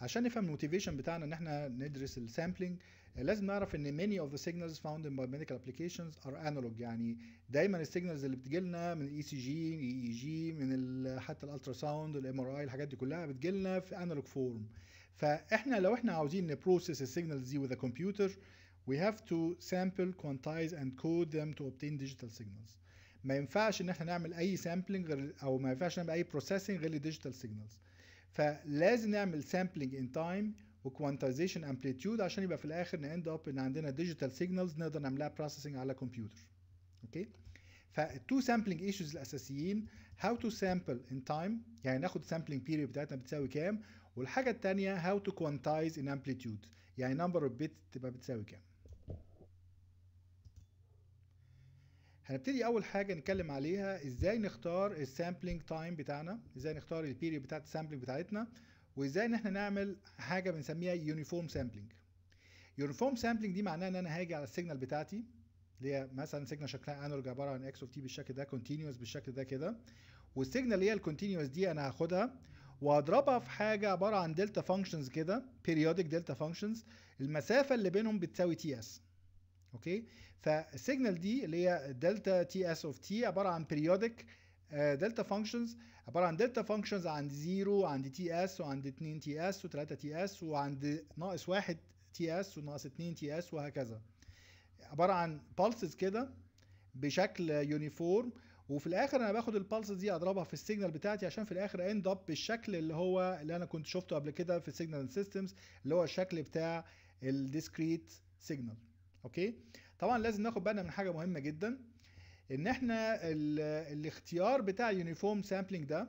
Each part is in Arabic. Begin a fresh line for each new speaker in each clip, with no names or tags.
عشان نفهم الموتيفيشن بتاعنا ان احنا ندرس السامبلنج لازم نعرف ان many of the signals found in biomedical applications are analog يعني دايما السيجنالز اللي بتجي لنا من الاي سي جي الاي جي من e e حتى الالترا ساوند الام ار اي الحاجات دي كلها بتجي لنا في انالوج فورم فاحنا لو احنا عاوزين نبروسيس السيجنالز دي وذ كمبيوتر we have to sample quantize and code them to obtain digital signals ما ينفعش ان احنا نعمل اي سامبلنج غير او ما ينفعش نعمل اي بروسيسنج غير لديجيتال سيجنالز فلازم نعمل سامبلنج ان تايم وكوانتايزيشن امبليتيود عشان يبقى في الاخر ناند اب ان عندنا ديجيتال سيجنالز نقدر نعملها بروسيسنج على كمبيوتر اوكي فالتو سامبلنج ايشوز الاساسيين هاو تو سامبل ان تايم يعني ناخد سامبلنج بيريود بتاعتنا بتساوي كام والحاجه الثانيه هاو تو كوانتايز ان امبليتيود يعني نمبر اوف بيت تبقى بتساوي كام هنبتدي اول حاجه نتكلم عليها ازاي نختار السامبلينج تايم بتاعنا ازاي نختار البيريود بتاعه السامبلينج بتاعتنا وازاي ان احنا نعمل حاجه بنسميها يونيفورم سامبلينج يونيفورم سامبلينج دي معناها ان انا هاجي على السيجنال بتاعتي اللي هي مثلا سيجنال شكلها انالوج عباره عن اكس اوف تي بالشكل ده كونتينوس بالشكل ده كده والسيجنال اللي هي الكونتينوس دي انا هاخدها واضربها في حاجه عباره عن دلتا فانكشنز كده بيريودك دلتا فانكشنز المسافه اللي بينهم بتساوي تي اس اوكي فالسيجنال دي اللي هي دلتا تي اس اوف تي عباره عن بيريودك آه، دلتا فانكشنز عباره عن دلتا فانكشنز عند 0 وعند تي اس وعند 2 تي اس و3 تي اس وعند ناقص 1 تي اس وناقص 2 تي اس وهكذا عباره عن بالسز كده بشكل يونيفورم وفي الاخر انا باخد البالس دي اضربها في السيجنال بتاعتي عشان في الاخر اند اب بالشكل اللي هو اللي انا كنت شفته قبل كده في السيجنال سيستمز اللي هو الشكل بتاع الديسكريت سيجنال اوكي طبعا لازم ناخد بالنا من حاجه مهمه جدا ان احنا الاختيار بتاع اليونيفورم سامبلنج ده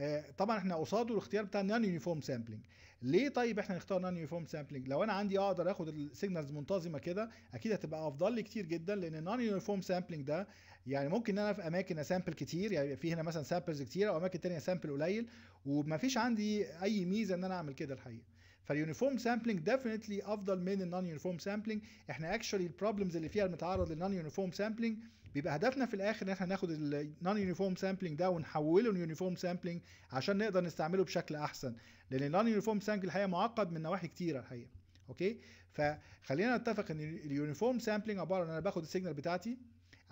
آه، طبعا احنا قصاده الاختيار بتاع نان يونيفورم سامبلينج ليه طيب احنا نختار نون يونيفورم سامبلينج لو انا عندي اقدر اخد السيجنالز منتظمه كده اكيد هتبقى افضل لي كتير جدا لان النون يونيفورم سامبلينج ده يعني ممكن ان انا في اماكن اسامبل كتير يعني في هنا مثلا سامبلز كتير او اماكن تانية سامبل قليل ومفيش عندي اي ميزه ان انا اعمل كده الحقيقه فاليونيفورم سامبلنج ديفينتلي افضل من النون يونيفورم سامبلنج احنا اكشوالي البروبلمز اللي فيها المتعرض للنون يونيفورم سامبلنج بيبقى هدفنا في الاخر ان احنا ناخد النون يونيفورم سامبلنج ده ونحوله ليونيفورم سامبلنج عشان نقدر نستعمله بشكل احسن لان النون يونيفورم سامبلنج الحقيقه معقد من نواحي كتيره الحقيقه اوكي فخلينا نتفق ان اليونيفورم سامبلنج عباره ان انا باخد السيجنال بتاعتي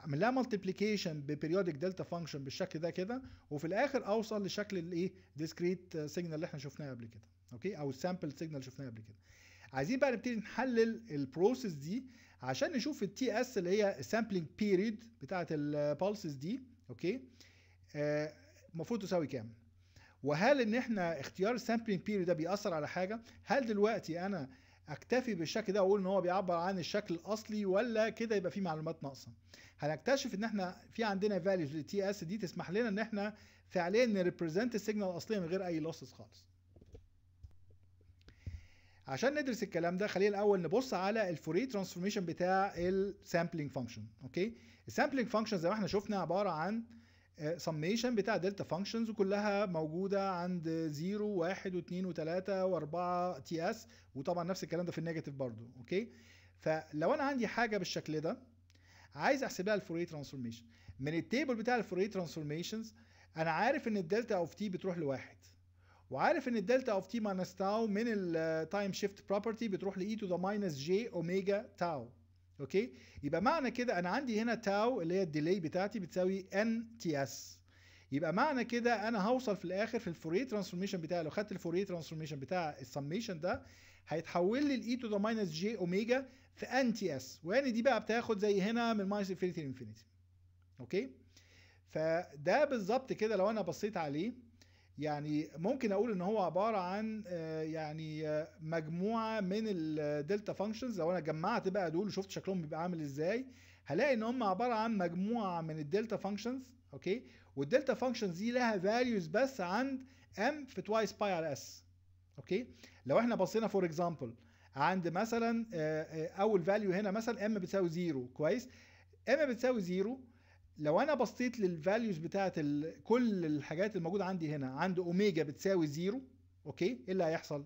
اعمل لها مالتيبليكيشن ببيريودك دلتا فانكشن بالشكل ده كده وفي الاخر اوصل لشكل الايه ديسكريت سيجنال اللي احنا شفناه قبل كده اوكي او السامبل سيجنال شفناها قبل كده عايزين بقى نبتدي نحلل البروسيس دي عشان نشوف التي اس اللي هي السامبلنج بيريد بتاعه البالسز دي اوكي آه، المفروض آه تساوي كام وهل ان احنا اختيار السامبلنج بيريد ده بيأثر على حاجه هل دلوقتي انا اكتفي بالشكل ده واقول ان هو بيعبر عن الشكل الاصلي ولا كده يبقى فيه معلومات ناقصه هنكتشف ان احنا في عندنا فاليوز للتي اس دي تسمح لنا ان احنا فعليا نريبريزنت السيجنال الاصليه من غير اي لوسز خالص عشان ندرس الكلام ده خلينا الاول نبص على الفوري ترانسفورميشن بتاع السامبلينج فانكشن اوكي السامبلينج فانكشن زي ما احنا شفنا عباره عن سميشن آه، بتاع دلتا فانكشنز وكلها موجوده عند 0 و1 و2 و3 و4 تي اس وطبعا نفس الكلام ده في النيجاتيف برضو اوكي فلو انا عندي حاجه بالشكل ده عايز احسبها الفوري ترانسفورميشن من التيبل بتاع الفوري ترانسفورميشنز انا عارف ان الدلتا اوف تي بتروح لواحد وعارف ان الدلتا اوف تي ماينس تاو من التايم شيفت بروبرتي بتروح لاي تو ذا ماينس جي اوميجا تاو اوكي يبقى معنى كده انا عندي هنا تاو اللي هي الديلي بتاعتي بتساوي ان تي اس يبقى معنى كده انا هوصل في الاخر في الفوري ترانسفورميشن بتاعي لو خدت الفوري ترانسفورميشن بتاع السميشن ده هيتحول لي الاي تو ذا ماينس جي اوميجا في ان تي اس وان دي بقى بتاخد زي هنا من ماينس انفينيتي لانفينيتي اوكي فده بالظبط كده لو انا بصيت عليه يعني ممكن اقول ان هو عباره عن آه، يعني آه، مجموعه من الدلتا فانكشنز لو انا جمعت بقى دول وشفت شكلهم بيبقى عامل ازاي هلاقي ان هم عباره عن مجموعه من الدلتا فانكشنز اوكي والدلتا فانكشنز دي لها فاليوز بس عند ام في توايس باي على اس اوكي لو احنا بصينا فور اكزامبل عند مثلا آه، اول فاليو هنا مثلا ام بتساوي زيرو كويس ام بتساوي زيرو لو انا بصيت للفاليوز بتاعت كل الحاجات الموجوده عندي هنا عند اوميجا بتساوي زيرو اوكي ايه اللي هيحصل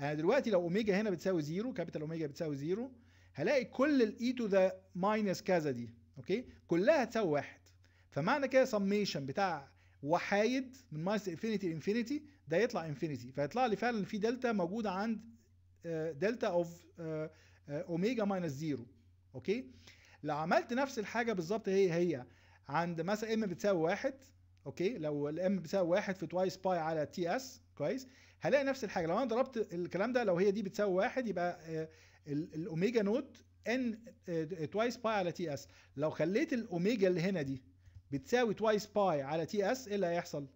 انا دلوقتي لو اوميجا هنا بتساوي زيرو كابيتال اوميجا بتساوي زيرو هلاقي كل الاي تو ذا ماينس كذا دي اوكي كلها تساوي واحد فمعنى كده سميشن بتاع وحايد من ماينس انفينيتي انفينيتي ده يطلع انفينيتي فيطلع لي فعلا في دلتا موجوده عند دلتا اوف اوميجا ماينس زيرو اوكي لو عملت نفس الحاجه بالظبط هي هي عند مثلا ام بتساوي واحد اوكي لو الام بتساوي واحد في توايس باي على تي اس كويس هلاقي نفس الحاجه لو انا ضربت الكلام ده لو هي دي بتساوي واحد يبقى الاوميجا نوت ان توايس باي على تي اس لو خليت الاوميجا اللي هنا دي بتساوي توايس باي على تي اس ايه اللي هيحصل؟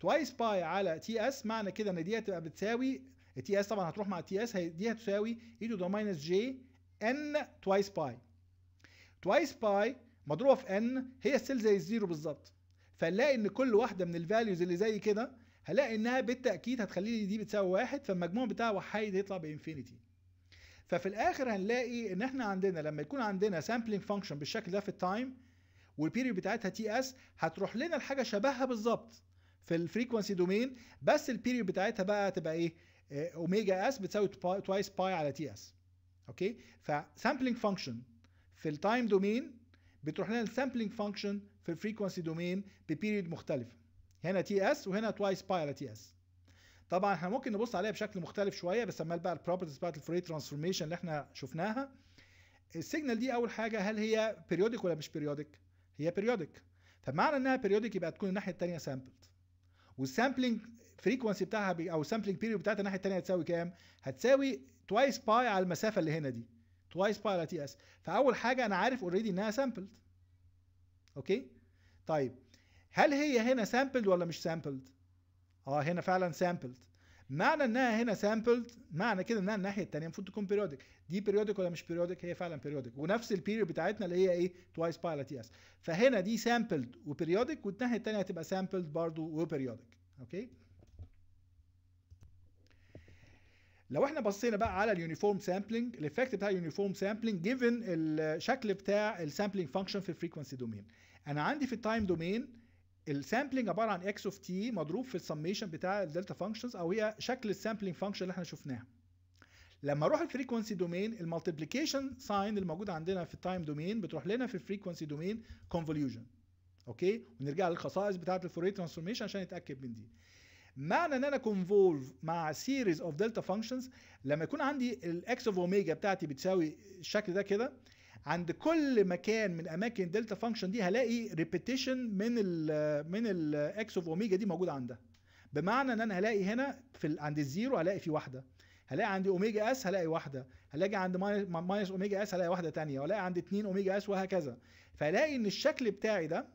توايس باي على تي اس معنى كده ان دي هتبقى بتساوي تي اس طبعا هتروح مع تي اس دي هتساوي اي تو ذا ماينس جي ان توايس باي توايس باي مضروبه في ان هي ستيل زي الزيرو بالظبط فنلاقي ان كل واحده من الفاليوز اللي زي كده هلاقي انها بالتاكيد هتخلي لي دي بتساوي واحد فالمجموع بتاع وحيد يطلع بانفينيتي ففي الاخر هنلاقي ان احنا عندنا لما يكون عندنا سامبلينج فانكشن بالشكل ده في التايم والبيريود بتاعتها تي اس هتروح لنا لحاجه شبهها بالظبط في الفريكونسي دومين بس البيريود بتاعتها بقى تبقى ايه اوميجا آه، اس بتساوي توايس باي على تي اس اوكي فسامبلينج فانكشن في التايم دومين بتروح لنا السامبلينج فانكشن في الفريكونسي دومين ببيريد مختلفه هنا تي اس وهنا توايس باي على تي اس طبعا احنا ممكن نبص عليها بشكل مختلف شويه بس عمال بقى البروبرتيز بتاعت الفوري ترانسفورميشن اللي احنا شفناها السيجنال دي اول حاجه هل هي بيريودك ولا مش بيريودك هي بيريودك فمعنى انها بيريودك يبقى تكون الناحيه الثانيه سامبلد والسامبلينج فريكونسي بتاعها او السامبلينج بيريود بتاعتها الناحيه الثانيه هتساوي كام هتساوي توايس باي على المسافه اللي هنا دي توايس باي على تي اس فاول حاجه انا عارف اوريدي انها سامبلد اوكي طيب هل هي هنا سامبلد ولا مش سامبلد اه هنا فعلا سامبلد معنى انها هنا سامبلد معنى كده انها الناحيه الثانيه المفروض تكون بيريودك دي بيريودك ولا مش بيريودك هي فعلا بيريودك ونفس البيريود بتاعتنا اللي هي ايه توايس باي على تي اس فهنا دي سامبلد وبيريودك والناحيه الثانيه هتبقى سامبلد برضو وبيريودك اوكي لو احنا بصينا بقى على اليونيفورم سامبلنج الايفكت بتاع اليونيفورم سامبلنج جيفن الشكل بتاع السامبلنج فانكشن في الفريكونسي دومين انا عندي في التايم دومين السامبلنج عباره عن اكس اوف تي مضروب في السميشن بتاع الدلتا فانكشنز او هي شكل السامبلنج فانكشن اللي احنا شفناها لما اروح الفريكونسي دومين المالتيبليكيشن ساين الموجود عندنا في التايم دومين بتروح لنا في الفريكونسي دومين كونفوليوشن اوكي ونرجع للخصائص بتاعه الفوريه ترانسفورميشن عشان نتاكد من دي معنى ان انا كونفولف مع سيريز اوف دلتا فانكشنز لما يكون عندي الاكس اوف اوميجا بتاعتي بتساوي الشكل ده كده عند كل مكان من اماكن الدلتا فانكشن دي هلاقي ريبيتيشن من الـ من الاكس اوف اوميجا دي موجوده عندها بمعنى ان انا هلاقي هنا في عند الزيرو هلاقي في واحده هلاقي عندي اوميجا اس هلاقي واحده هلاقي عند ماينس اوميجا اس هلاقي واحده ثانيه هلاقي عند 2 اوميجا اس وهكذا فهلاقي ان الشكل بتاعي ده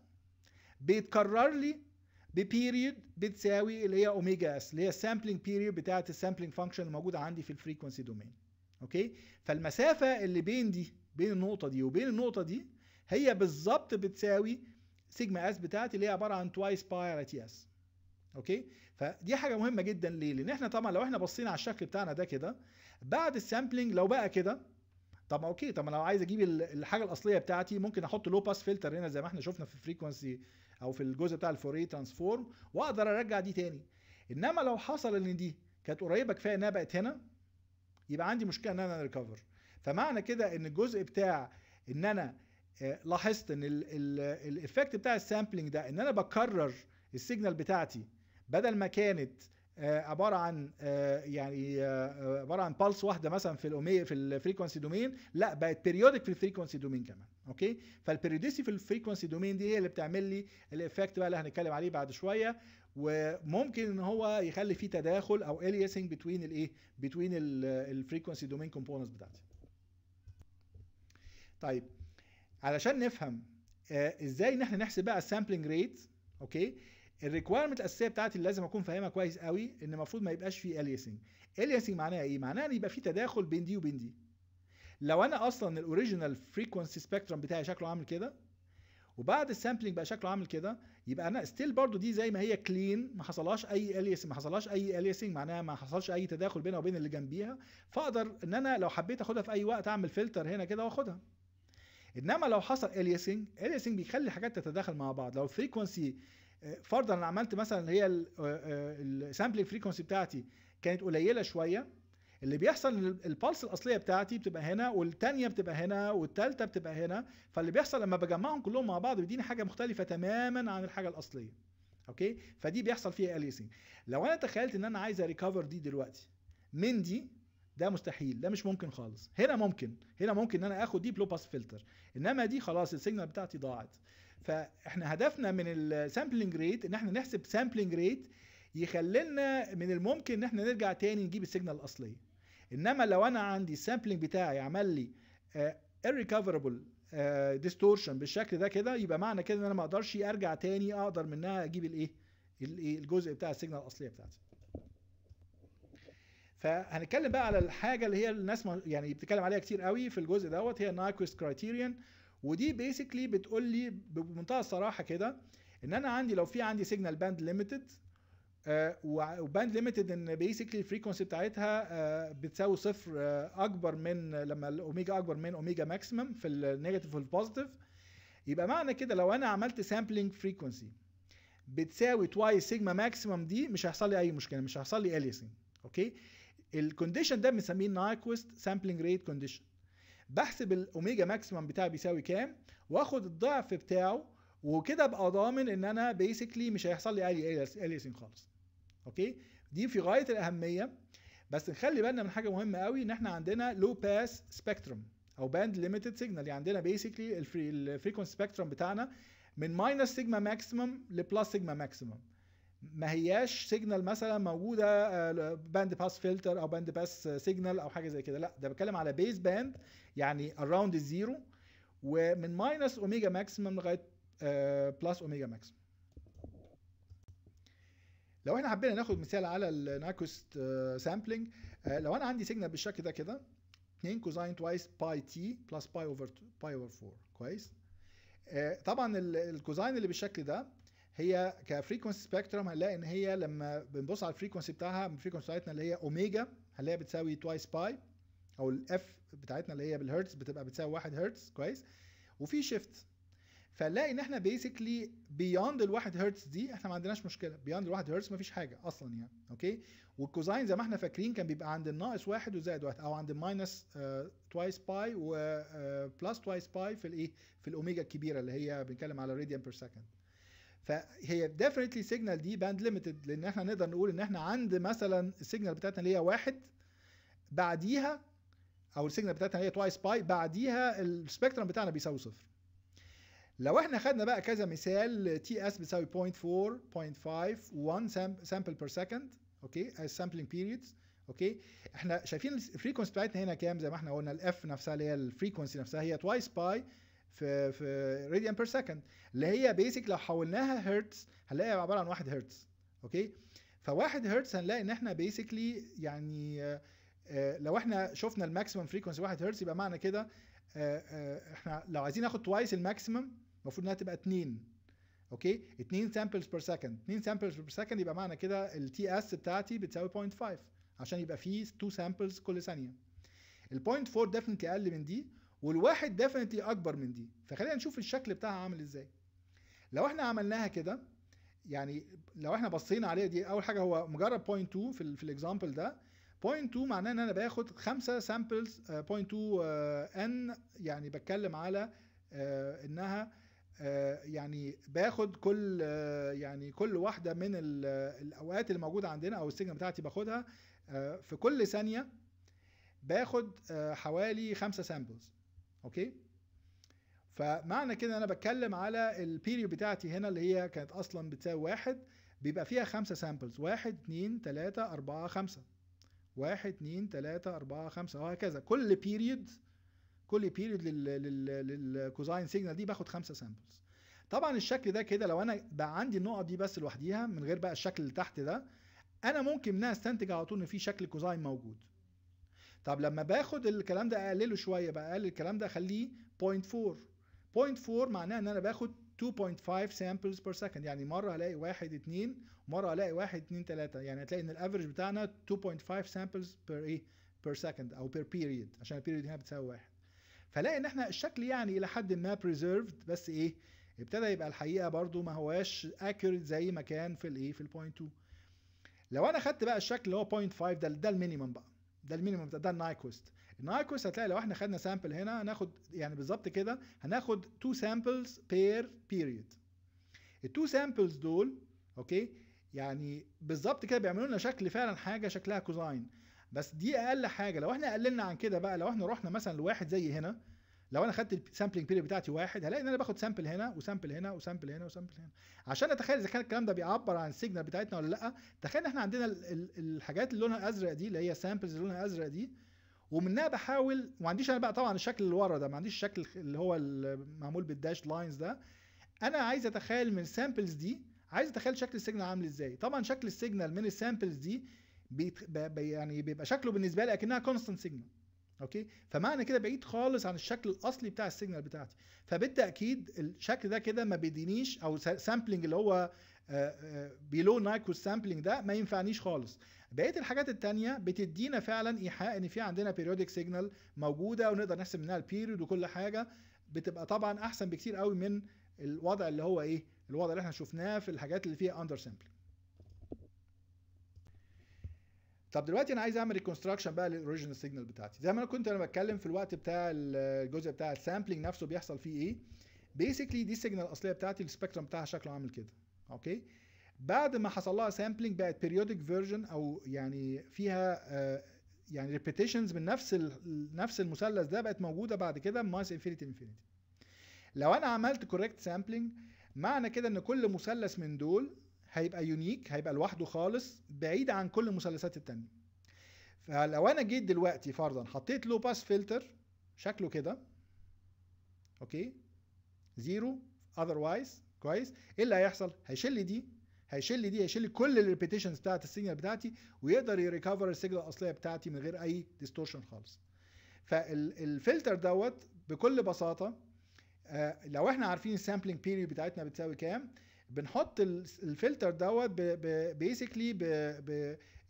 بيتكرر لي ببيريد بتساوي اللي هي اوميجا اس اللي هي السامبلنج بيريد بتاعه السامبلنج فانكشن الموجوده عندي في الفريكونسي دومين اوكي فالمسافه اللي بين دي بين النقطه دي وبين النقطه دي هي بالظبط بتساوي سيجما اس بتاعتي اللي هي عباره عن توايس باي على تي اس اوكي فدي حاجه مهمه جدا ليه لان احنا طبعا لو احنا بصينا على الشكل بتاعنا ده كده بعد السامبلنج لو بقى كده طب اوكي طب انا لو عايز اجيب الحاجه الاصليه بتاعتي ممكن احط لو باس فلتر هنا زي ما احنا شفنا في الفريكونسي او في الجزء بتاع الفوري إيه ترانسفورم واقدر ارجع دي تاني انما لو حصل ان دي كانت قريبه كفايه انها بقت هنا يبقى عندي مشكله ان انا ريكفر فمعنى كده ان الجزء بتاع ان انا آه، لاحظت ان الايفكت بتاع السامبلنج ده ان انا بكرر السيجنال بتاعتي بدل ما كانت آه، عباره عن آه، يعني آه، عباره عن بالس واحده مثلا في الاومي في الفريكونسي دومين لا بقت بيريودك في الفريكونسي دومين كمان اوكي فالبيريوديسي في الفريكونسي دومين دي هي اللي بتعمل لي الايفكت بقى اللي هنتكلم عليه بعد شويه وممكن ان هو يخلي فيه تداخل او اليسنج بتوين الايه بتوين الفريكونسي دومين كومبوننتس بتاعتي طيب علشان نفهم ازاي ان احنا نحسب بقى السامبلنج ريت اوكي الريكوايرمنت الاساسيه بتاعتي اللي لازم اكون فاهمها كويس قوي ان المفروض ما يبقاش فيه اليسنج اليسنج معناها ايه معناها ان يبقى فيه تداخل بين دي وبين دي لو انا اصلا الاوريجينال فريكونسي سبيكترم بتاعي شكله عامل كده وبعد السامبلنج بقى شكله عامل كده يبقى انا ستيل برضو دي زي ما هي كلين ما حصلهاش اي اليسنج ما حصلهاش اي اليسنج معناها ما حصلش اي تداخل بينها وبين اللي جنبيها فاقدر ان انا لو حبيت اخدها في اي وقت اعمل فلتر هنا كده واخدها انما لو حصل اليسنج اليسنج بيخلي الحاجات تتداخل مع بعض لو الفريكونسي فرضا انا عملت مثلا هي السامبلينج آه، آه، فريكونسي بتاعتي كانت قليله شويه اللي بيحصل ان البالس الاصليه بتاعتي بتبقى هنا والثانيه بتبقى هنا والثالثه بتبقى هنا فاللي بيحصل لما بجمعهم كلهم مع بعض بيديني حاجه مختلفه تماما عن الحاجه الاصليه اوكي فدي بيحصل فيها اليسنج لو انا تخيلت ان انا عايز اريكفر دي دلوقتي من دي ده مستحيل ده مش ممكن خالص هنا ممكن هنا ممكن ان انا اخد دي بلو باس فلتر انما دي خلاص السيجنال بتاعتي ضاعت فاحنا هدفنا من السامبلنج ريت ان احنا نحسب سامبلنج ريت يخلينا من الممكن ان احنا نرجع تاني نجيب السيجنال الاصليه انما لو انا عندي السامبلنج بتاعي عمل لي ريكفربل آه، ديستورشن آه، بالشكل ده كده يبقى معنى كده ان انا ما اقدرش ارجع تاني اقدر منها اجيب الايه الجزء بتاع السيجنال الاصليه بتاعتي فهنتكلم بقى على الحاجه اللي هي الناس يعني بتتكلم عليها كتير قوي في الجزء دوت هي النايكوست كرايتيريان ودي بيسكلي بتقول لي بمنتهى الصراحه كده ان انا عندي لو في عندي سيجنال باند ليميتد وباند ليميتد ان بيسكلي الفريكونسي بتاعتها آه، بتساوي صفر آه، اكبر من لما الاوميجا اكبر من اوميجا ماكسيمم في النيجاتيف والبوزيتيف يبقى معنى كده لو انا عملت سامبلينج فريكونسي بتساوي تواي سيجما ماكسيمم دي مش هيحصل لي اي مشكله مش هيحصل لي اليسنج اوكي الكونديشن ده بنسميه نايكوست سامبلينج ريت كونديشن بحسب الاوميجا ماكسيمم بتاعي بيساوي كام واخد الضعف بتاعه وكده ابقى ضامن ان انا بيسكلي مش هيحصل لي اليسين خالص اوكي دي في غايه الاهميه بس نخلي بالنا من حاجه مهمه قوي ان احنا عندنا لو باس سبيكتروم او باند ليميتد سيجنال يعني عندنا بيسكلي الفريكونسي سبيكتروم بتاعنا من ماينس سيجما ماكسيمم لبلس سيجما ماكسيمم ما هياش سيجنال مثلا موجوده باند باس فلتر او باند باس سيجنال او حاجه زي كده لا ده بتكلم على بيز باند يعني اراوند الزيرو ومن ماينس اوميجا ماكسيمم لغايه بلس اوميجا ماكسيمم لو احنا حبينا ناخد مثال على الناكوست آه، سامبلنج آه، لو انا عندي سيجنال بالشكل ده كده 2 كوزاين توايس باي تي بلس باي اوفر باي اوفر 4 كويس آه، طبعا الكوزاين اللي بالشكل ده هي كفريكونسي سبيكترم هنلاقي ان هي لما بنبص على الفريكونسي بتاعها الفريكونسي بتاعتنا اللي هي اوميجا هنلاقيها بتساوي توايس باي او الاف بتاعتنا اللي هي بالهرتز بتبقى بتساوي 1 هرتز كويس وفي شيفت فنلاقي ان احنا بيسكلي بيوند ال 1 هرتز دي احنا ما عندناش مشكله بيوند ال 1 هرتز ما فيش حاجه اصلا يعني اوكي والكوزاين زي ما احنا فاكرين كان بيبقى عند الناقص واحد وزائد واحد او عند الماينس توايس باي وبلس توايس باي في الايه في الاوميجا الكبيره اللي هي بنتكلم على راديان بير سكند فهي ديفنتلي سيجنال دي باند ليميتد لان احنا نقدر نقول ان احنا عند مثلا السيجنال بتاعتنا اللي هي واحد بعديها او السيجنال بتاعتنا اللي هي توايس باي بعديها السبيكترم بتاعنا بيساوي صفر لو احنا خدنا بقى كذا مثال تي اس بتساوي 0.4 0.5 1 سامبل بير سكند اوكي السامبلينج بيريدز اوكي احنا شايفين الفريكونسي بتاعتنا هنا كام زي ما احنا قلنا الاف نفسها اللي هي الفريكونسي نفسها هي توايس باي في في راديان بير سكند اللي هي بيسك لو حولناها هرتز هنلاقيها عباره عن 1 هرتز اوكي فواحد هرتز هنلاقي ان احنا بيسكلي يعني آه، آه، لو احنا شفنا الماكسيمم فريكونسي 1 هرتز يبقى معنى كده آه، احنا لو عايزين ناخد توايس الماكسيمم المفروض انها تبقى 2 اوكي 2 سامبلز بير سكند 2 سامبلز بير سكند يبقى معنى كده التي اس بتاعتي بتساوي 0.5 عشان يبقى فيه 2 سامبلز كل ثانيه ال 0.4 ديفنتلي اقل من دي والواحد ديفينتلي اكبر من دي فخلينا نشوف الشكل بتاعها عامل ازاي لو احنا عملناها كده يعني لو احنا بصينا عليها دي اول حاجه هو مجرد 2 في في الاكزامبل ده 2 معناه ان انا باخد 5 سامبلز 2 ان يعني بتكلم على آه، انها آه، يعني باخد كل آه، يعني كل واحده من الاوقات اللي موجوده عندنا او السيجنال بتاعتي باخدها في كل ثانيه باخد حوالي 5 سامبلز اوكي فمعنى كده انا بتكلم على البيريو بتاعتي هنا اللي هي كانت اصلا بتساوي واحد بيبقى فيها خمسة سامبلز واحد اتنين تلاتة اربعة خمسة واحد اتنين تلاتة اربعة خمسة وهكذا كل بيريود كل بيريود للكوزاين سيجنال دي باخد خمسة سامبلز طبعا الشكل ده كده لو انا بقى عندي النقط دي بس لوحديها من غير بقى الشكل اللي تحت ده انا ممكن ان استنتج على طول ان في شكل كوزاين موجود طب لما باخد الكلام ده اقلله شويه بقى اقلل الكلام ده اخليه 0.4 0.4 معناه ان انا باخد 2.5 samples per second يعني مرة هلاقي واحد اتنين مرة هلاقي واحد اتنين تلاتة يعني هتلاقي ان الافرج بتاعنا 2.5 samples per ايه per second او per period عشان البيريد هنا بتساوي واحد فلاقي ان احنا الشكل يعني الى حد ما preserved بس ايه ابتدى يبقى الحقيقة برضو ما هواش accurate زي ما كان في الايه في البوينت 2 لو انا خدت بقى الشكل اللي هو 0.5 ده ده المينيمم بقى ده المينيمم ده النايكوست النايكوست هتلاقي لو احنا خدنا سامبل هنا هناخد يعني بالظبط كده هناخد تو سامبلز بير بيريد التو سامبلز دول اوكي يعني بالظبط كده بيعملوا لنا شكل فعلا حاجه شكلها كوزاين بس دي اقل حاجه لو احنا قللنا عن كده بقى لو احنا رحنا مثلا لواحد زي هنا لو انا خدت السامبلنج بيريد بتاعتي واحد هلاقي ان انا باخد سامبل هنا وسامبل هنا وسامبل هنا وسامبل هنا عشان اتخيل اذا كان الكلام ده بيعبر عن السيجنال بتاعتنا ولا لا تخيل ان احنا عندنا الحاجات اللي لونها ازرق دي اللي هي سامبلز اللي لونها ازرق دي ومنها بحاول ما عنديش انا بقى طبعا الشكل اللي ورا ده ما عنديش الشكل اللي هو معمول بالداش لاينز ده انا عايز اتخيل من السامبلز دي عايز اتخيل شكل السيجنال عامل ازاي طبعا شكل السيجنال من السامبلز دي بي يعني بيبقى شكله بالنسبه لي اكنها كونستنت سيجنال اوكي فمعنى كده بعيد خالص عن الشكل الاصلي بتاع السيجنال بتاعتي فبالتاكيد الشكل ده كده ما بيدينيش او سامبلنج اللي هو بيلو نايكو سامبلنج ده ما ينفعنيش خالص بقيه الحاجات التانية بتدينا فعلا ايحاء ان في عندنا بيريودك سيجنال موجوده ونقدر نحسب منها البيريود وكل حاجه بتبقى طبعا احسن بكتير قوي من الوضع اللي هو ايه الوضع اللي احنا شفناه في الحاجات اللي فيها اندر سامبلنج طب دلوقتي انا عايز اعمل ريكونستراكشن بقى للاوريجينال سيجنال بتاعتي زي ما انا كنت انا بتكلم في الوقت بتاع الجزء بتاع السامبلنج نفسه بيحصل فيه ايه بيسكلي دي السيجنال الاصليه بتاعتي السبيكترم بتاعها شكله عامل كده اوكي بعد ما حصل لها سامبلنج بقت بيريودك فيرجن او يعني فيها آه، يعني ريبيتيشنز من نفس نفس المثلث ده بقت موجوده بعد كده ماينس انفينيتي انفينيتي لو انا عملت كوريكت سامبلنج معنى كده ان كل مثلث من دول هيبقى يونيك هيبقى لوحده خالص بعيد عن كل المثلثات التانية فلو انا جيت دلوقتي فرضا حطيت لو باس فلتر شكله كده اوكي زيرو اذروايز كويس ايه اللي هيحصل هيشل دي هيشل دي هيشل كل الريبيتيشنز بتاعت السيجنال بتاعتي ويقدر يريكفر السيجنال الاصليه بتاعتي من غير اي ديستورشن خالص فالفلتر دوت بكل بساطه آه، لو احنا عارفين السامبلنج بيريود بتاعتنا بتساوي كام بنحط الفلتر دوت بيسكلي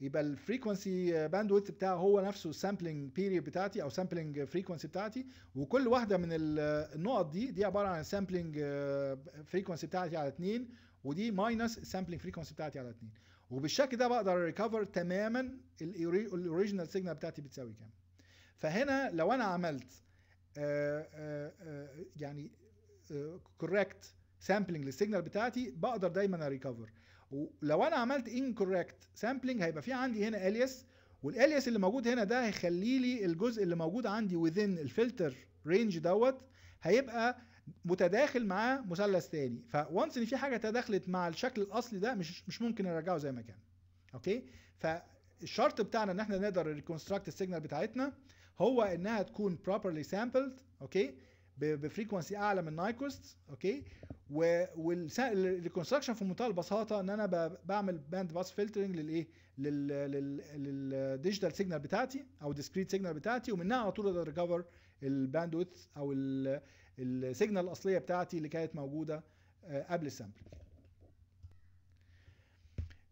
يبقى الفريكونسي باندويث آه، بتاعه هو نفسه السامبلنج بيريود بتاعتي او سامبلنج فريكونسي بتاعتي وكل واحده من النقط دي دي عباره عن السامبلنج آه، فريكونسي بتاعتي على 2 ودي ماينس السامبلنج فريكونسي بتاعتي على 2 وبالشكل ده بقدر ريكفر تماما الاوريجينال سيجنال بتاعتي بتساوي كام فهنا لو انا عملت آآ آه، آآ يعني كوريكت سامبلنج للسيجنال بتاعتي بقدر دايما اريكفر ولو انا عملت انكوريكت سامبلنج هيبقى في عندي هنا اليس والاليس اللي موجود هنا ده هيخلي لي الجزء اللي موجود عندي within الفلتر رينج دوت هيبقى متداخل معاه مثلث تاني فونس ان في حاجه تداخلت مع الشكل الاصلي ده مش مش ممكن نرجعه زي ما كان اوكي فالشرط بتاعنا ان احنا نقدر ريكونستراكت السيجنال بتاعتنا هو انها تكون properly sampled اوكي بفريكونسي اعلى من نايكوست اوكي والريكونستراكشن في منتهى البساطه ان انا بعمل باند باس فلترنج للايه للديجيتال سيجنال بتاعتي او ديسكريت سيجنال بتاعتي ومنها على طول ريكفر الباندويث او السيجنال الاصليه بتاعتي اللي كانت موجوده آه، قبل السامبل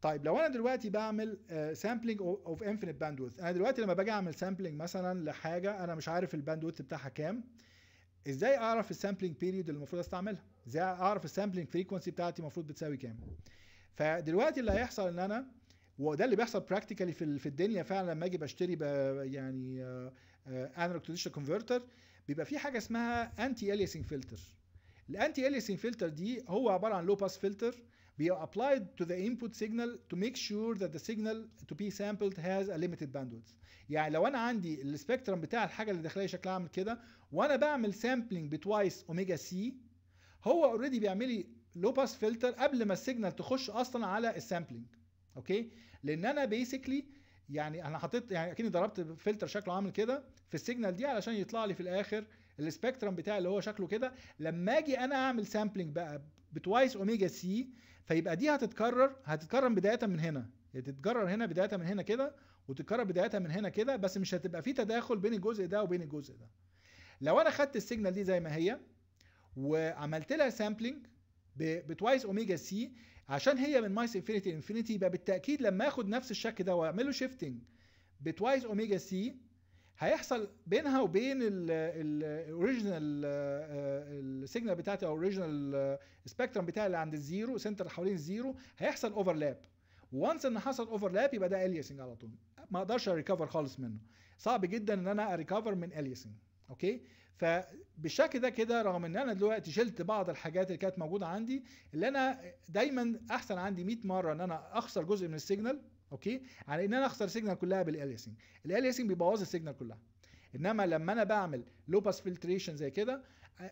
طيب لو انا دلوقتي بعمل سامبلنج اوف انفينيت باندويث انا دلوقتي لما باجي اعمل سامبلنج مثلا لحاجه انا مش عارف الباندويث بتاعها كام ازاي اعرف السامبلنج بيريود اللي المفروض استعملها ازاي اعرف السامبلنج فريكونسي بتاعتي المفروض بتساوي كام فدلوقتي اللي هيحصل ان انا وده اللي بيحصل براكتيكالي في في الدنيا فعلا لما اجي بشتري يعني انالوج تو ديجيتال كونفرتر بيبقى في حاجه اسمها انتي اليسنج فلتر الانتي اليسنج فلتر دي هو عباره عن لو باس فلتر be applied to the input signal to make sure that the signal to be sampled has a limited bandwidth يعني لو انا عندي السبيكترم بتاع الحاجه اللي داخليه شكلها عامل كده وانا بعمل سامبلنج بتوايس اوميجا سي هو اوريدي بيعمل لي لو باس فلتر قبل ما السيجنال تخش اصلا على السامبلنج اوكي لان انا بيسكلي يعني انا حطيت يعني اكني ضربت فلتر شكله عامل كده في السيجنال دي علشان يطلع لي في الاخر السبيكترم بتاعي اللي هو شكله كده لما اجي انا اعمل سامبلنج بقى بتوايس اوميجا سي فيبقى دي هتتكرر هتتكرر بدايه من هنا تتكرر هنا بدايه من هنا كده وتتكرر بدايه من هنا كده بس مش هتبقى في تداخل بين الجزء ده وبين الجزء ده لو انا خدت السيجنال دي زي ما هي وعملت لها سامبلنج بتوايس اوميجا سي عشان هي من مايس انفينيتي انفينيتي يبقى بالتاكيد لما اخد نفس الشكل ده واعمل له شيفتنج بتوايس اوميجا سي هيحصل بينها وبين الاوريجينال آه، آه، السيجنال بتاعتي او الاوريجينال آه، سبيكترم بتاعي اللي عند الزيرو سنتر حوالين الزيرو هيحصل اوفرلاب وانس ان حصل اوفرلاب يبقى ده اليسنج على طول ما اقدرش اريكفر خالص منه صعب جدا ان انا اريكفر من اليسنج اوكي فبالشكل ده كده رغم ان انا دلوقتي شلت بعض الحاجات اللي كانت موجوده عندي اللي انا دايما احسن عندي 100 مره ان انا اخسر جزء من السيجنال اوكي على ان انا اخسر سيجنال كلها بالاليسنج الاليسنج بيبوظ السيجنال كلها انما لما انا بعمل لو باس فلتريشن زي كده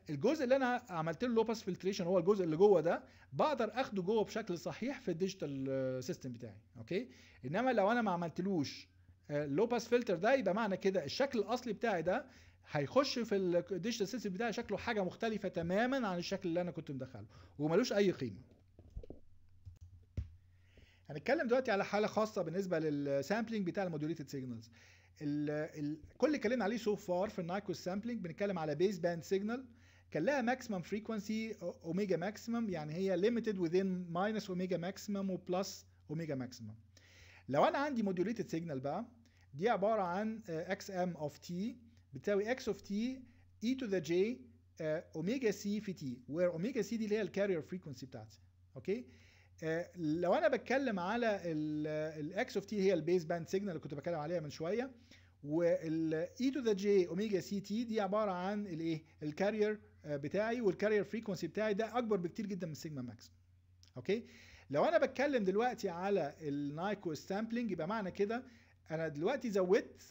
الجزء اللي انا عملت له لو باس فلتريشن هو الجزء اللي جوه ده بقدر اخده جوه بشكل صحيح في الديجيتال آه، سيستم بتاعي اوكي انما لو انا ما عملتلوش لو باس فلتر ده يبقى معنى كده الشكل الاصلي بتاعي ده هيخش في الديجيتال سيستم بتاعي شكله حاجه مختلفه تماما عن الشكل اللي انا كنت مدخله وملوش اي قيمه هنتكلم دلوقتي على حاله خاصه بالنسبه للسامبلينج بتاع الموديوليتد سيجنالز ال... ال... كل اللي اتكلمنا عليه سو فار في النايكوس سامبلينج بنتكلم على بيس باند سيجنال كان لها ماكسيمم فريكونسي اوميجا ماكسيمم يعني هي ليميتد وذين ماينس اوميجا ماكسيمم وبلس اوميجا ماكسيمم لو انا عندي موديوليتد سيجنال بقى دي عباره عن اكس ام اوف تي بتساوي اكس اوف تي اي تو ذا جي اوميجا سي في تي وير اوميجا سي دي اللي هي الكارير فريكونسي بتاعتي اوكي okay? آه، لو انا بتكلم على الاكس اوف تي هي البيس باند سيجنال اللي كنت بتكلم عليها من شويه والاي تو ذا جي اوميجا سي تي دي عباره عن الايه الكارير آه، بتاعي والكارير فريكونسي بتاعي ده اكبر بكتير جدا من سيجما ماكس اوكي لو انا بتكلم دلوقتي على النايكو سامبلنج يبقى معنى كده انا دلوقتي زودت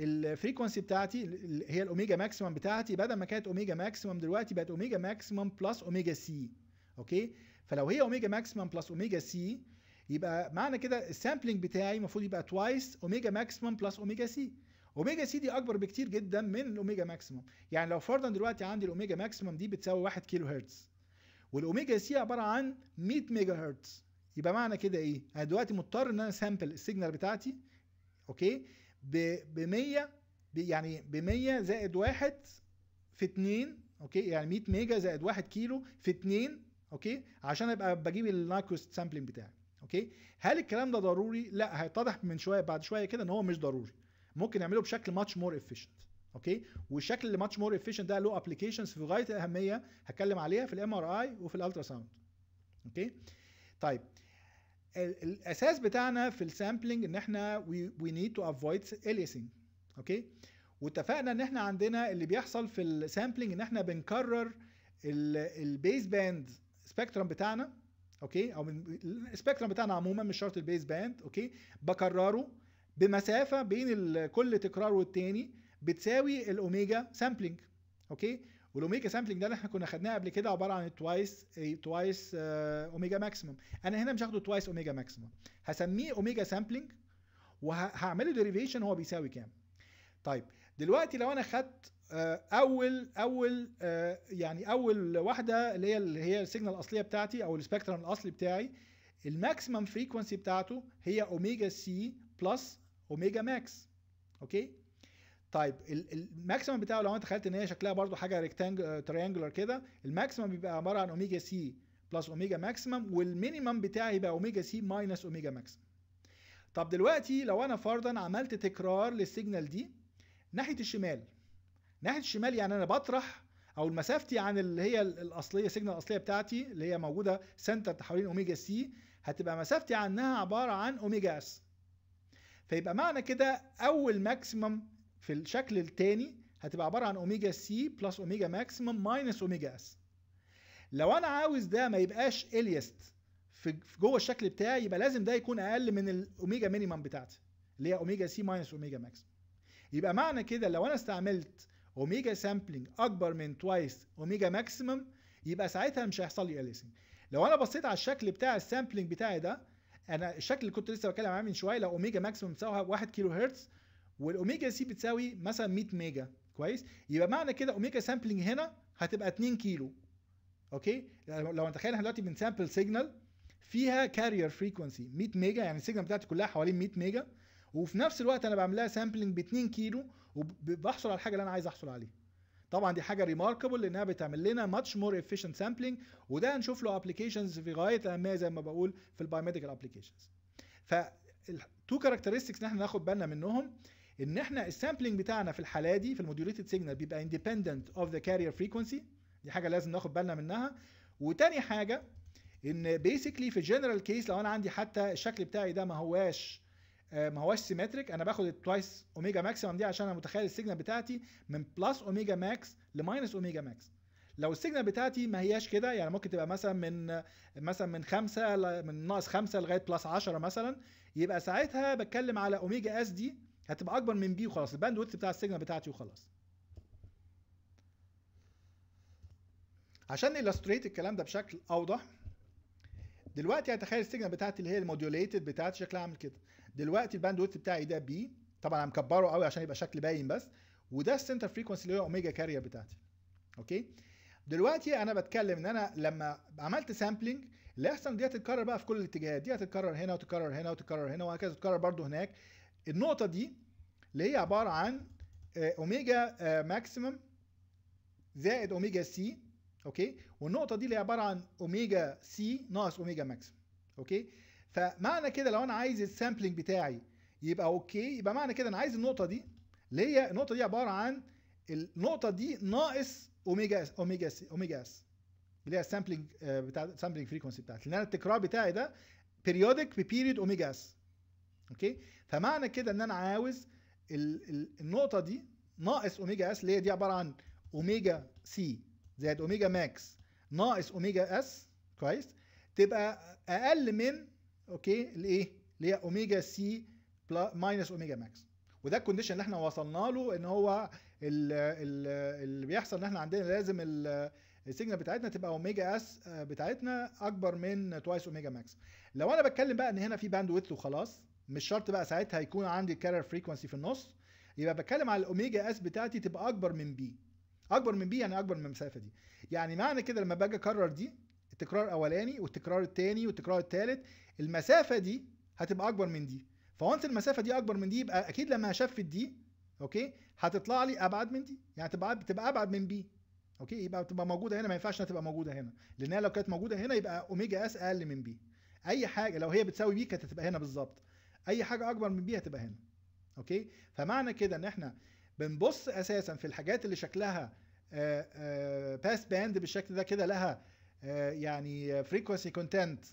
الفريكونسي بتاعتي هي الاوميجا ماكسيمم بتاعتي بدل ما كانت اوميجا ماكسيمم دلوقتي بقت اوميجا ماكسيمم بلس اوميجا سي اوكي فلو هي اوميجا ماكسيمم بلس اوميجا سي يبقى معنى كده السامبلنج بتاعي المفروض يبقى توايس اوميجا ماكسيمم بلس اوميجا سي اوميجا سي دي اكبر بكتير جدا من الاوميجا ماكسيمم يعني لو فرضا دلوقتي عندي الاوميجا ماكسيمم دي بتساوي 1 كيلو هرتز والاوميجا سي عباره عن 100 ميجا هرتز يبقى معنى كده ايه انا دلوقتي مضطر ان انا سامبل السيجنال بتاعتي اوكي ب 100 يعني ب 100 زائد 1 في 2 اوكي يعني 100 ميجا زائد 1 كيلو في 2 اوكي عشان ابقى بجيب النايكوست سامبلنج بتاعي اوكي هل الكلام ده ضروري لا هيتضح من شويه بعد شويه كده ان هو مش ضروري ممكن نعمله بشكل ماتش مور افيشنت اوكي والشكل اللي ماتش مور افيشنت ده له ابلكيشنز في غايه الاهميه هتكلم عليها في الام ار اي وفي الالترا ساوند اوكي طيب الاساس بتاعنا في السامبلنج ان احنا وي نيد تو افويد اليسنج اوكي واتفقنا ان احنا عندنا اللي بيحصل في السامبلنج ان احنا بنكرر البيس باند السبيكترم بتاعنا اوكي او من السبيكترم بتاعنا عموما مش شرط البيز باند اوكي بكرره بمسافه بين كل تكرار والتاني بتساوي الاوميجا سامبلنج اوكي والاوميجا سامبلنج ده اللي احنا كنا خدناه قبل كده عباره عن توايس آه، توايس اوميجا ماكسيمم انا هنا مش هاخده توايس اوميجا ماكسيمم هسميه اوميجا سامبلنج وهعمله ديريفيشن هو بيساوي كام طيب دلوقتي لو انا خدت آه، اول اول آه، يعني اول واحده اللي هي اللي هي السيجنال الاصليه بتاعتي او السبيكترم الاصلي بتاعي الماكسيمم فريكونسي بتاعته هي اوميجا سي بلس اوميجا ماكس اوكي طيب الماكسيمم بتاعه لو انا تخيلت ان هي شكلها برضو حاجه ريكتانج آه، تريانجلر كده الماكسيمم بيبقى عباره عن اوميجا سي بلس اوميجا ماكسيمم والمينيمم بتاعي يبقى اوميجا سي ماينس اوميجا ماكسيمم طب دلوقتي لو انا فرضا عملت تكرار للسيجنال دي ناحيه الشمال ناحيه الشمال يعني انا بطرح او مسافتي عن اللي هي الاصليه سيجنال الاصليه بتاعتي اللي هي موجوده سنتر حوالين اوميجا سي هتبقى مسافتي عنها عباره عن اوميجا اس فيبقى معنى كده اول ماكسيمم في الشكل الثاني هتبقى عباره عن اوميجا سي بلس اوميجا ماكسيمم ماينس اوميجا اس لو انا عاوز ده ما يبقاش اليست في جوه الشكل بتاعي يبقى لازم ده يكون اقل من الاوميجا مينيمم بتاعتي اللي هي اوميجا سي ماينس اوميجا ماكسيمم يبقى معنى كده لو انا استعملت اوميجا سامبلنج اكبر من توايس اوميجا ماكسيمم يبقى ساعتها مش هيحصل لي اليسنج لو انا بصيت على الشكل بتاع السامبلنج بتاعي ده انا الشكل اللي كنت لسه بتكلم عليه من شويه لو اوميجا ماكسيمم بتساوي 1 كيلو هرتز والاوميجا سي بتساوي مثلا 100 ميجا كويس يبقى معنى كده اوميجا سامبلنج هنا هتبقى 2 كيلو اوكي يعني لو نتخيل احنا دلوقتي بنسامبل سيجنال فيها كارير فريكونسي 100 ميجا يعني السيجنال بتاعتي كلها حوالين 100 ميجا وفي نفس الوقت انا بعمل لها سامبلنج ب 2 كيلو وبحصل على الحاجه اللي انا عايز احصل عليها طبعا دي حاجه ريماركبل لانها بتعمل لنا ماتش مور افيشنت سامبلينج وده هنشوف له ابلكيشنز في غايه الاهميه زي ما بقول في البايوميديكال ابلكيشنز ف تو كاركترستكس ان احنا ناخد بالنا منهم ان احنا السامبلينج بتاعنا في الحاله دي في الموديوليتد سيجنال بيبقى اندبندنت اوف ذا كارير فريكونسي دي حاجه لازم ناخد بالنا منها وتاني حاجه ان بيسكلي في جنرال كيس لو انا عندي حتى الشكل بتاعي ده ما هواش آه، ما هواش سيمتريك انا باخد التوايس اوميجا ماكسيمم دي عشان انا متخيل السيجنال بتاعتي من بلس اوميجا ماكس لماينس اوميجا ماكس لو السيجنال بتاعتي ما هياش كده يعني ممكن تبقى مثلا من مثلا من 5 من ناقص 5 لغايه بلس 10 مثلا يبقى ساعتها بتكلم على اوميجا اس دي هتبقى اكبر من بي وخلاص الباند ويدث بتاع السيجنال بتاعتي وخلاص عشان نيلستريت الكلام ده بشكل اوضح دلوقتي هتخيل السيجنال بتاعتي اللي هي الموديوليتد بتاعتي شكلها عامل كده دلوقتي الباند ويدث بتاعي ده بي طبعا انا مكبره قوي عشان يبقى شكل باين بس وده السنتر فريكونسي اللي هو اوميجا كارير بتاعتي اوكي دلوقتي انا بتكلم ان انا لما عملت سامبلنج اللي هيحصل دي هتتكرر بقى في كل الاتجاهات دي هتتكرر هنا وتتكرر هنا وتتكرر هنا وهكذا تتكرر برضو هناك النقطه دي اللي هي عباره عن آه، اوميجا ماكسيمم آه، زائد اوميجا سي اوكي والنقطه دي اللي هي عباره عن اوميجا سي ناقص اوميجا ماكسيمم اوكي فمعنى كده لو انا عايز السامبلنج بتاعي يبقى اوكي يبقى معنى كده انا عايز النقطه دي اللي هي النقطه دي عباره عن النقطه دي ناقص اوميجا اس اوميجا اس اوميجا اس اللي هي السامبلنج آه، بتاع السامبلنج فريكونسي بتاعتي لان انا التكرار بتاعي ده بيريودك ببيريود اوميجا اس اوكي فمعنى كده ان انا عاوز الـ الـ النقطه دي ناقص اوميجا اس اللي هي دي عباره عن اوميجا سي زائد اوميجا ماكس ناقص اوميجا اس كويس تبقى اقل من اوكي الايه اللي هي اوميجا سي ماينس اوميجا ماكس وده الكونديشن اللي احنا وصلنا له ان هو اللي بيحصل ان احنا عندنا لازم السيجنال بتاعتنا تبقى اوميجا اس آه، بتاعتنا اكبر من توايس اوميجا ماكس لو انا بتكلم بقى ان هنا في باند ويدث وخلاص مش شرط بقى ساعتها يكون عندي كارير فريكونسي في النص يبقى بتكلم على الاوميجا اس بتاعتي تبقى اكبر من بي اكبر من بي يعني اكبر من المسافه دي يعني معنى كده لما باجي اكرر دي التكرار الاولاني والتكرار الثاني والتكرار الثالث المسافه دي هتبقى اكبر من دي فونس المسافه دي اكبر من دي يبقى اكيد لما هشفت دي اوكي هتطلع لي ابعد من دي يعني تبقى بتبقى ابعد من بي اوكي يبقى تبقى موجوده هنا ما ينفعش انها تبقى موجوده هنا لانها لو كانت موجوده هنا يبقى اوميجا اس اقل من بي اي حاجه لو هي بتساوي بي كانت هتبقى هنا بالظبط اي حاجه اكبر من بي هتبقى هنا اوكي فمعنى كده ان احنا بنبص اساسا في الحاجات اللي شكلها باس باند بالشكل ده كده لها آه، يعني فريكونسي كونتنت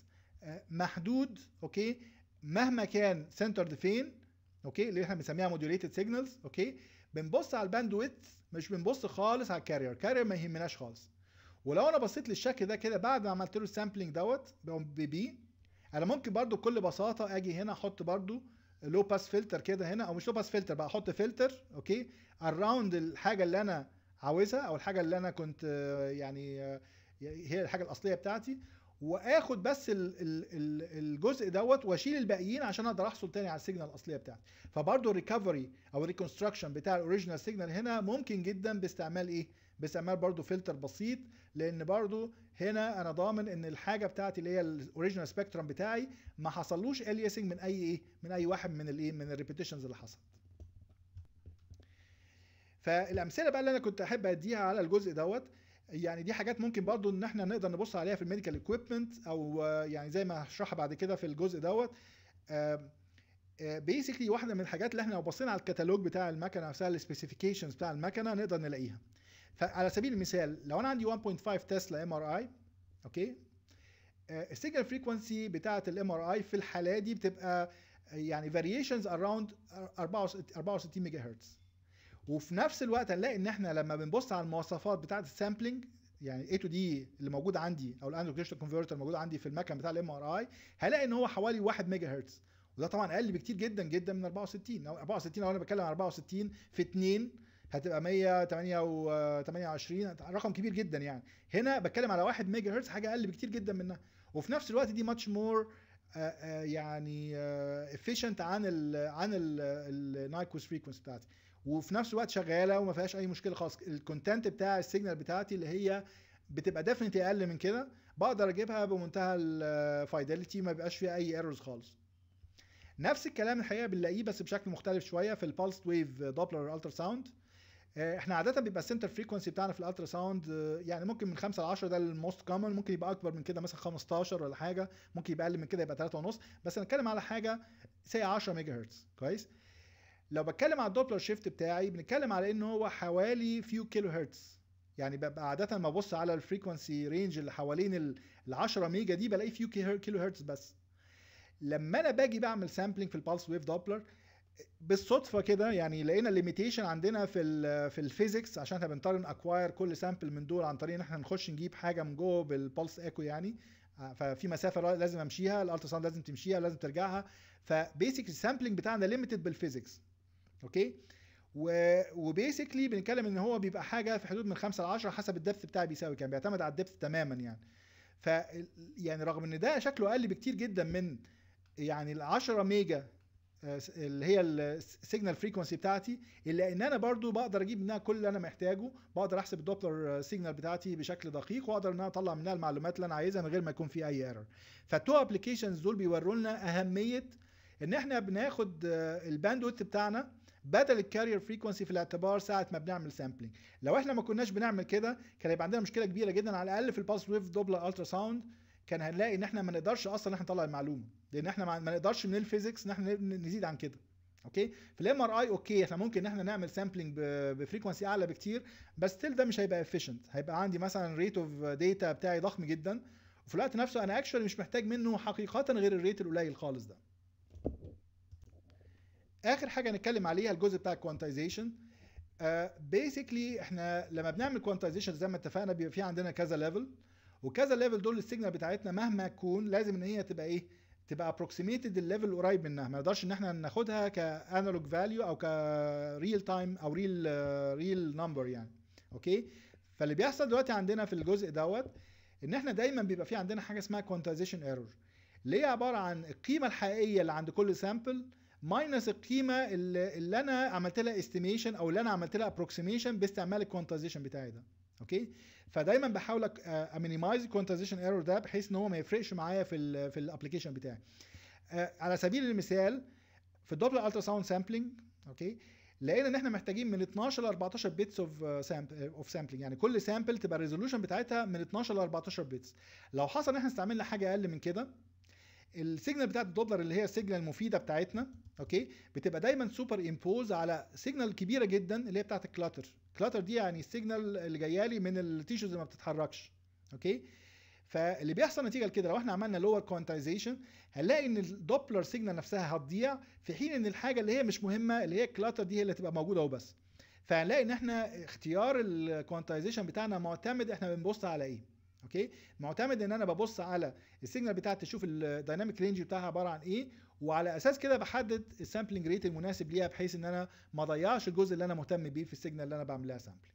آه، محدود اوكي مهما كان سنترد فين اوكي اللي احنا بنسميها موديوليتد سيجنالز اوكي بنبص على الباند ويدث مش بنبص خالص على الكارير الكارير ما يهمناش خالص ولو انا بصيت للشكل ده كده بعد ما عملت له السامبلنج دوت بي بي انا ممكن برده بكل بساطه اجي هنا احط برده لو باس فلتر كده هنا او مش لو باس فلتر بقى احط فلتر اوكي اراوند الحاجه اللي انا عاوزها او الحاجه اللي انا كنت آه، يعني يعني هي الحاجه الاصليه بتاعتي واخد بس الجزء دوت واشيل الباقيين عشان اقدر احصل تاني على السيجنال الاصليه بتاعتي فبرضه الريكفري او الريكونستراكشن بتاع الاوريجينال سيجنال هنا ممكن جدا باستعمال ايه باستعمال برضه فلتر بسيط لان برضه هنا انا ضامن ان الحاجه بتاعتي اللي هي الاوريجينال سبيكترم بتاعي ما حصلوش اليسنج من اي ايه من اي واحد من الايه من الريبيتيشنز اللي حصلت فالامثله بقى اللي انا كنت احب اديها على الجزء دوت يعني دي حاجات ممكن برضو ان احنا نقدر نبص عليها في الميديكال اكويبمنت او آه، يعني زي ما هشرحها بعد كده في الجزء دوت بيسكلي آه، واحده من الحاجات اللي احنا لو بصينا على الكتالوج بتاع المكنه نفسها السبيسيفيكيشنز بتاع المكنه نقدر نلاقيها فعلى سبيل المثال لو انا عندي 1.5 تسلا ام ار اي اوكي السيجنال آه، فريكونسي بتاعه الام ار اي في الحاله دي بتبقى يعني فاريشنز اراوند 64 ميجا هرتز وفي نفس الوقت هنلاقي ان احنا لما بنبص على المواصفات بتاعه السامبلنج يعني اي تو دي اللي موجود عندي او الاندرو ديجيتال كونفرتر موجود عندي في المكن بتاع الام ار اي هلاقي ان هو حوالي 1 ميجا هرتز وده طبعا اقل بكتير جدا جدا من 64 او 64 لو انا بتكلم عن 64 في 2 هتبقى 128 رقم كبير جدا يعني هنا بتكلم على 1 ميجا هرتز حاجه اقل بكتير جدا منها وفي نفس الوقت دي ماتش آه، مور آه، يعني افيشنت آه، عن الـ عن النايكوس فريكونس بتاعتي وفي نفس الوقت شغاله وما فيهاش اي مشكله خالص الكونتنت بتاع السيجنال بتاعتي اللي هي بتبقى ديفنتلي اقل من كده بقدر اجيبها بمنتهى الفايداليتي ما بيبقاش فيها اي ايرورز خالص نفس الكلام الحقيقه بنلاقيه بس بشكل مختلف شويه في البالس ويف دوبلر الترا ساوند احنا عاده بيبقى السنتر فريكونسي بتاعنا في الالترا آه، ساوند يعني ممكن من 5 ل 10 ده الموست كومن ممكن يبقى اكبر من كده مثلا 15 ولا حاجه ممكن يبقى اقل من كده يبقى 3 ونص بس انا بتكلم على حاجه سي 10 ميجا هرتز كويس لو بتكلم على الدوبلر شيفت بتاعي بنتكلم على ان هو حوالي فيو كيلو هرتز يعني ببقى عاده ما ببص على الفريكونسي رينج اللي حوالين ال 10 ميجا دي بلاقي فيو كيلو هرتز بس لما انا باجي بعمل سامبلنج في البالس ويف دوبلر بالصدفه كده يعني لقينا ليميتيشن عندنا في الـ في الفيزيكس عشان احنا بنضطر اكواير كل سامبل من دول عن طريق ان احنا نخش نجيب حاجه من جوه بالبالس ايكو يعني آه، ففي مسافه لازم امشيها الالتراساوند ساوند لازم تمشيها لازم ترجعها فبيسك السامبلنج بتاعنا ليميتد بالفيزيكس اوكي وبيسكلي بنتكلم ان هو بيبقى حاجه في حدود من 5 ل 10 حسب الدبث بتاعي بيساوي كام بيعتمد على الدبث تماما يعني ف يعني رغم ان ده شكله اقل بكتير جدا من يعني ال 10 ميجا آه، اللي هي السيجنال فريكونسي بتاعتي الا ان انا برضو بقدر اجيب منها كل اللي انا محتاجه بقدر احسب الدوبلر سيجنال آه، بتاعتي بشكل دقيق واقدر ان انا اطلع منها المعلومات اللي انا عايزها من غير ما يكون في اي ايرور فالتو ابلكيشنز دول بيوروا لنا اهميه ان احنا بناخد آه، الباندويت بتاعنا بدل الكارير فريكونسي في الاعتبار ساعه ما بنعمل سامبلنج لو احنا ما كناش بنعمل كده كان هيبقى عندنا مشكله كبيره جدا على الاقل في الباس ويف دوبلر الترا ساوند كان هنلاقي ان احنا ما نقدرش اصلا ان احنا نطلع المعلومه لان احنا ما نقدرش من الفيزيكس ان احنا نزيد عن كده اوكي في الام ار اي اوكي احنا ممكن ان احنا نعمل سامبلنج بفريكونسي اعلى بكتير بس تل ده مش هيبقى افيشنت هيبقى عندي مثلا ريت اوف داتا بتاعي ضخم جدا وفي الوقت نفسه انا اكشولي مش محتاج منه حقيقه غير الريت القليل خالص ده اخر حاجه هنتكلم عليها الجزء بتاع الكوانتايزيشن بيسكلي uh, احنا لما بنعمل كوانتايزيشن زي ما اتفقنا بيبقى في عندنا كذا ليفل وكذا ليفل دول السيجنال بتاعتنا مهما تكون لازم ان هي تبقى ايه تبقى ابروكسيميتد الليفل قريب منها ما نقدرش ان احنا ناخدها كانالوج فاليو او كريل تايم او ريل ريل نمبر يعني اوكي فاللي بيحصل دلوقتي عندنا في الجزء دوت ان احنا دايما بيبقى في عندنا حاجه اسمها كوانتايزيشن ايرور اللي هي عباره عن القيمه الحقيقيه اللي عند كل سامبل ماينس القيمه اللي, اللي انا عملت لها استيميشن او اللي انا عملت لها ابروكسيميشن باستعمال الكوانتايزيشن بتاعي ده اوكي فدايما بحاول امينيمايز الكوانتايزيشن ايرور ده بحيث ان هو ما يفرقش معايا في الـ في الابلكيشن بتاعي آه، على سبيل المثال في الدوبل الترا ساوند سامبلنج اوكي لقينا ان احنا محتاجين من 12 ل 14 بيتس اوف اوف سامبلنج يعني كل سامبل تبقى الريزولوشن بتاعتها من 12 ل 14 بيتس لو حصل ان احنا استعملنا حاجه اقل من كده السيجنال بتاعت الدوبلر اللي هي السيجنال المفيده بتاعتنا اوكي بتبقى دايما سوبر امبوز على سيجنال كبيره جدا اللي هي بتاعت الكلاتر الكلاتر دي يعني السيجنال اللي جايه لي من التيشوز اللي ما بتتحركش اوكي فاللي بيحصل نتيجه لكده لو احنا عملنا لور كوانتايزيشن هنلاقي ان الدوبلر سيجنال نفسها هتضيع في حين ان الحاجه اللي هي مش مهمه اللي هي الكلاتر دي هي اللي هتبقى موجوده وبس فهنلاقي ان احنا اختيار الكوانتايزيشن بتاعنا معتمد احنا بنبص على ايه اوكي معتمد ان انا ببص على السيجنال بتاعتي اشوف الدايناميك رينج بتاعها عباره عن ايه وعلى اساس كده بحدد السامبلنج ريت المناسب ليها بحيث ان انا ما اضيعش الجزء اللي انا مهتم بيه في السيجنال اللي انا بعمل لها سامبلنج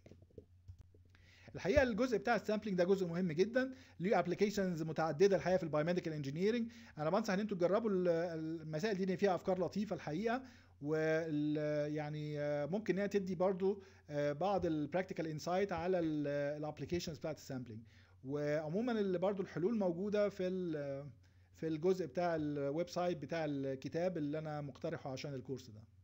الحقيقه الجزء بتاع السامبلنج ده جزء مهم جدا ليه ابلكيشنز متعدده الحقيقه في البايوميديكال انجينيرنج انا بنصح ان انتم تجربوا المسائل دي فيها افكار لطيفه الحقيقه ويعني ممكن انها تدي برضو آه، بعض البراكتيكال انسايت على الابلكيشنز بتاعت السامبلنج وعموما اللي برضو الحلول موجوده في في الجزء بتاع الويب سايت بتاع الكتاب اللي انا مقترحه عشان الكورس ده